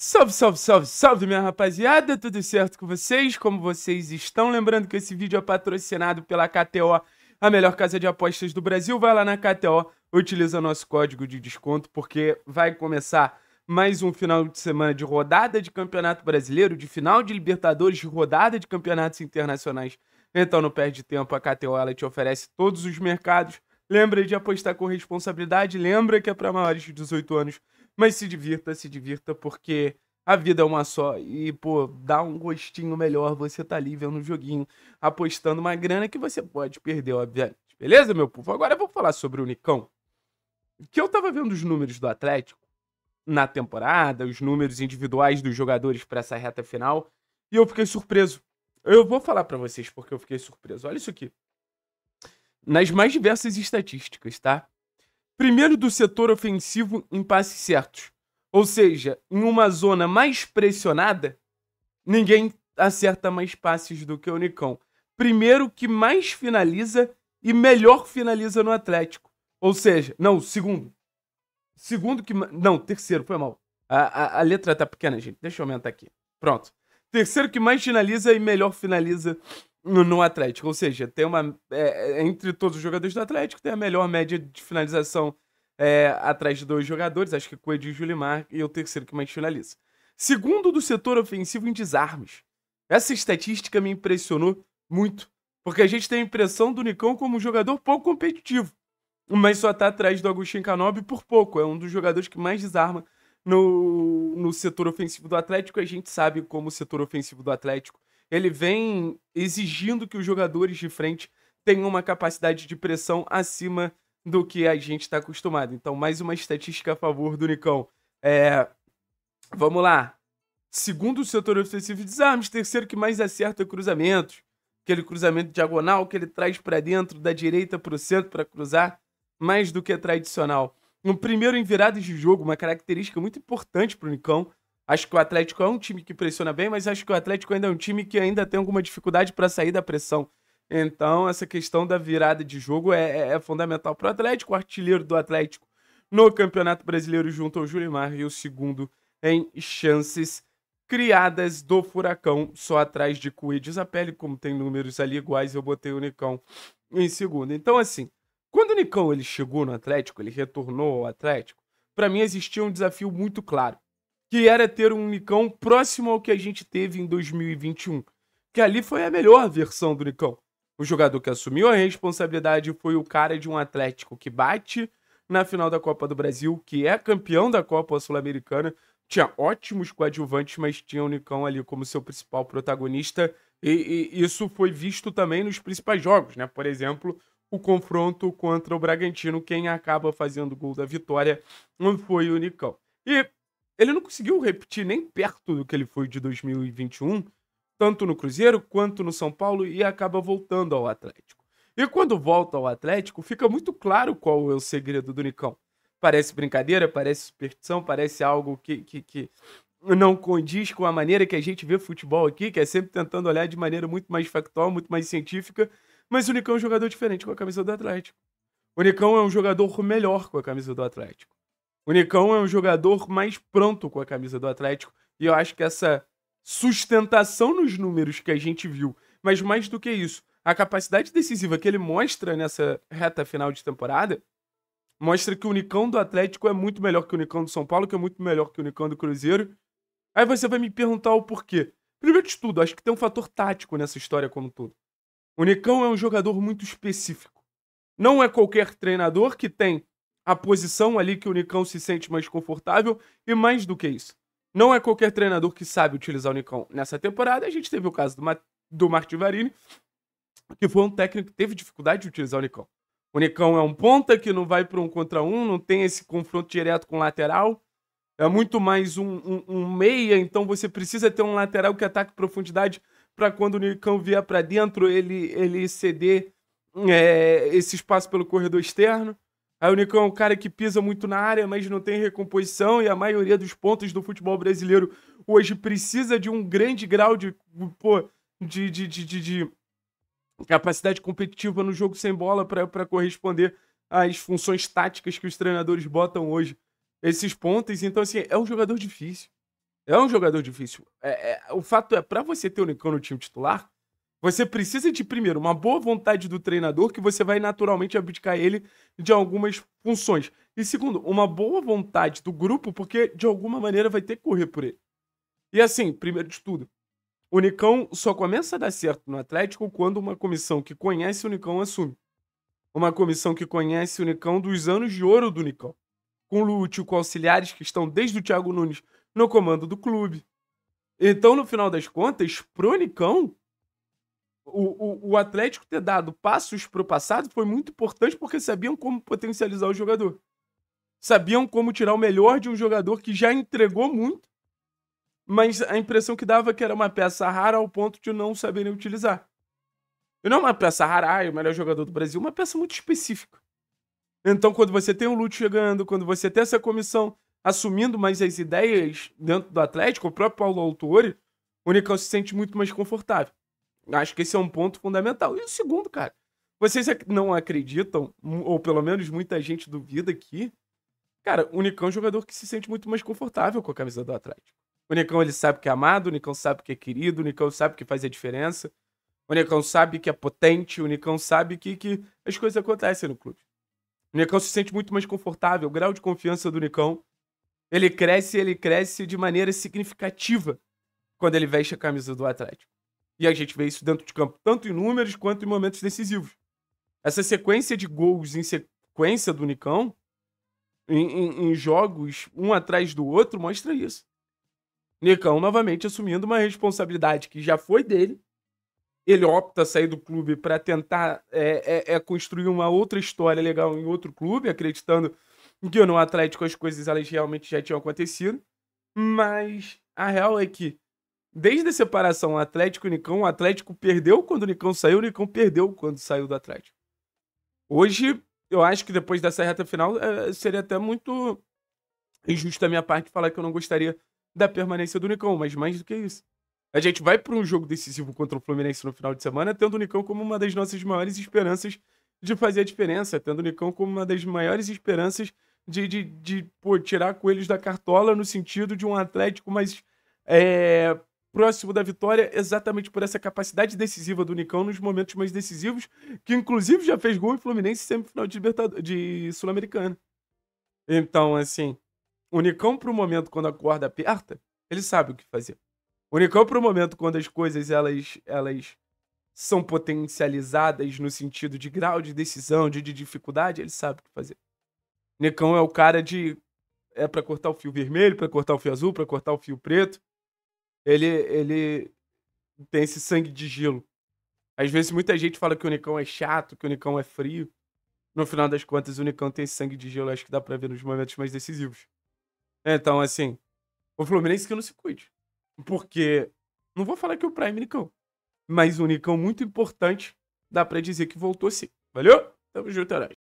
Salve, salve, salve, salve, minha rapaziada, tudo certo com vocês? Como vocês estão? Lembrando que esse vídeo é patrocinado pela KTO, a melhor casa de apostas do Brasil. Vai lá na KTO, utiliza nosso código de desconto, porque vai começar mais um final de semana de rodada de Campeonato Brasileiro, de final de Libertadores, de rodada de campeonatos internacionais. Então não perde tempo, a KTO ela te oferece todos os mercados. Lembra de apostar com responsabilidade, lembra que é para maiores de 18 anos mas se divirta, se divirta, porque a vida é uma só. E, pô, dá um gostinho melhor você tá ali vendo um joguinho, apostando uma grana que você pode perder, obviamente. Beleza, meu povo? Agora eu vou falar sobre o Nicão. Que eu tava vendo os números do Atlético na temporada, os números individuais dos jogadores para essa reta final, e eu fiquei surpreso. Eu vou falar para vocês porque eu fiquei surpreso. Olha isso aqui. Nas mais diversas estatísticas, tá? primeiro do setor ofensivo em passes certos. Ou seja, em uma zona mais pressionada, ninguém acerta mais passes do que o Nicão. Primeiro que mais finaliza e melhor finaliza no Atlético. Ou seja, não, segundo. Segundo que. Não, terceiro, foi mal. A, a, a letra tá pequena, gente. Deixa eu aumentar aqui. Pronto. Terceiro que mais finaliza e melhor finaliza no, no Atlético. Ou seja, tem uma. É, é, entre todos os jogadores do Atlético, tem a melhor média de finalização é, atrás de dois jogadores, acho que Coedinho e Julimar, e é o terceiro que mais finaliza. Segundo do setor ofensivo em desarmes. Essa estatística me impressionou muito, porque a gente tem a impressão do Nicão como um jogador pouco competitivo, mas só está atrás do Agostinho Canobi por pouco. É um dos jogadores que mais desarma no, no setor ofensivo do Atlético. A gente sabe como o setor ofensivo do Atlético ele vem exigindo que os jogadores de frente tenham uma capacidade de pressão acima do que a gente está acostumado. Então, mais uma estatística a favor do Nicão. É... Vamos lá. Segundo o setor ofensivo, desarmes. Terceiro que mais acerta é cruzamentos. Aquele cruzamento diagonal que ele traz para dentro, da direita para o centro para cruzar, mais do que é tradicional. Um primeiro em viradas de jogo, uma característica muito importante para o Nicão. Acho que o Atlético é um time que pressiona bem, mas acho que o Atlético ainda é um time que ainda tem alguma dificuldade para sair da pressão. Então, essa questão da virada de jogo é, é, é fundamental para o Atlético. O artilheiro do Atlético no Campeonato Brasileiro junto ao Julimar e o segundo em chances criadas do Furacão, só atrás de Coelho a pele como tem números ali iguais, eu botei o Nicão em segundo. Então, assim, quando o Nicão ele chegou no Atlético, ele retornou ao Atlético, para mim existia um desafio muito claro que era ter um Nicão próximo ao que a gente teve em 2021, que ali foi a melhor versão do Nicão. O jogador que assumiu a responsabilidade foi o cara de um Atlético que bate na final da Copa do Brasil, que é campeão da Copa Sul-Americana, tinha ótimos coadjuvantes, mas tinha o Nicão ali como seu principal protagonista, e, e isso foi visto também nos principais jogos, né? Por exemplo, o confronto contra o Bragantino, quem acaba fazendo o gol da vitória foi o Nicão. E ele não conseguiu repetir nem perto do que ele foi de 2021, tanto no Cruzeiro quanto no São Paulo, e acaba voltando ao Atlético. E quando volta ao Atlético, fica muito claro qual é o segredo do Nicão. Parece brincadeira, parece superstição, parece algo que, que, que não condiz com a maneira que a gente vê futebol aqui, que é sempre tentando olhar de maneira muito mais factual, muito mais científica. Mas o Nicão é um jogador diferente com a camisa do Atlético. O Nicão é um jogador melhor com a camisa do Atlético. O Nicão é um jogador mais pronto com a camisa do Atlético e eu acho que essa sustentação nos números que a gente viu, mas mais do que isso, a capacidade decisiva que ele mostra nessa reta final de temporada mostra que o Nicão do Atlético é muito melhor que o Nicão do São Paulo, que é muito melhor que o Nicão do Cruzeiro. Aí você vai me perguntar o porquê. Primeiro de tudo, acho que tem um fator tático nessa história como um todo. O Nicão é um jogador muito específico. Não é qualquer treinador que tem a posição ali que o Nicão se sente mais confortável. E mais do que isso, não é qualquer treinador que sabe utilizar o Nicão. Nessa temporada, a gente teve o caso do, Ma do Martin Varini, que foi um técnico que teve dificuldade de utilizar o Nicão. O Nicão é um ponta que não vai para um contra um, não tem esse confronto direto com o lateral. É muito mais um, um, um meia, então você precisa ter um lateral que ataque profundidade para quando o Nicão vier para dentro ele, ele ceder é, esse espaço pelo corredor externo. Aí o Nicão é um cara que pisa muito na área, mas não tem recomposição, e a maioria dos pontos do futebol brasileiro hoje precisa de um grande grau de, pô, de, de, de, de capacidade competitiva no jogo sem bola para corresponder às funções táticas que os treinadores botam hoje. Esses pontos, então, assim, é um jogador difícil. É um jogador difícil. É, é, o fato é, para você ter o Nicão no time titular, você precisa de, primeiro, uma boa vontade do treinador, que você vai naturalmente abdicar ele de algumas funções. E segundo, uma boa vontade do grupo, porque de alguma maneira vai ter que correr por ele. E assim, primeiro de tudo, o Nicão só começa a dar certo no Atlético quando uma comissão que conhece o Nicão assume. Uma comissão que conhece o Nicão dos anos de ouro do Nicão. Com Lúcio, com auxiliares que estão desde o Thiago Nunes no comando do clube. Então, no final das contas, pro Nicão, o, o, o Atlético ter dado passos para o passado foi muito importante porque sabiam como potencializar o jogador. Sabiam como tirar o melhor de um jogador que já entregou muito, mas a impressão que dava é que era uma peça rara ao ponto de não saberem utilizar. E não é uma peça rara, é o melhor jogador do Brasil, uma peça muito específica. Então, quando você tem o Lute chegando, quando você tem essa comissão assumindo mais as ideias dentro do Atlético, o próprio Paulo Autori, o Nicão se sente muito mais confortável. Acho que esse é um ponto fundamental. E o segundo, cara, vocês não acreditam, ou pelo menos muita gente duvida que, cara, o Nicão é um jogador que se sente muito mais confortável com a camisa do Atlético. O Nicão, ele sabe que é amado, o Nicão sabe que é querido, o Nicão sabe que faz a diferença, o Nicão sabe que é potente, o Nicão sabe que, que as coisas acontecem no clube. O Nicão se sente muito mais confortável, o grau de confiança do Nicão, ele cresce, ele cresce de maneira significativa quando ele veste a camisa do Atlético. E a gente vê isso dentro de campo, tanto em números quanto em momentos decisivos. Essa sequência de gols em sequência do Nicão, em, em, em jogos um atrás do outro, mostra isso. Nicão novamente assumindo uma responsabilidade que já foi dele. Ele opta sair do clube para tentar é, é, é, construir uma outra história legal em outro clube, acreditando que no Atlético as coisas elas realmente já tinham acontecido. Mas a real é que desde a separação Atlético e Nicão, o Atlético perdeu quando o Nicão saiu, o Nicão perdeu quando saiu do Atlético. Hoje, eu acho que depois dessa reta final, é, seria até muito injusto da minha parte falar que eu não gostaria da permanência do Nicão, mas mais do que isso. A gente vai para um jogo decisivo contra o Fluminense no final de semana, tendo o Nicão como uma das nossas maiores esperanças de fazer a diferença, tendo o Nicão como uma das maiores esperanças de, de, de pô, tirar coelhos da cartola no sentido de um Atlético mais é, próximo da vitória exatamente por essa capacidade decisiva do Nicão nos momentos mais decisivos, que inclusive já fez gol em Fluminense semifinal de, Libertador, de Sul-Americana. Então, assim, o Nicão pro momento quando a corda aperta, ele sabe o que fazer. O Nicão pro momento quando as coisas elas elas são potencializadas no sentido de grau de decisão, de, de dificuldade, ele sabe o que fazer. Nicão é o cara de é para cortar o fio vermelho, para cortar o fio azul, para cortar o fio preto ele, ele tem esse sangue de gelo. Às vezes muita gente fala que o Unicão é chato, que o Unicão é frio. No final das contas, o Unicão tem esse sangue de gelo, acho que dá pra ver nos momentos mais decisivos. Então, assim, o Fluminense que não se cuide. Porque, não vou falar que o Prime é Unicão, mas o Unicão muito importante, dá pra dizer que voltou sim. Valeu? Tamo junto, Herói.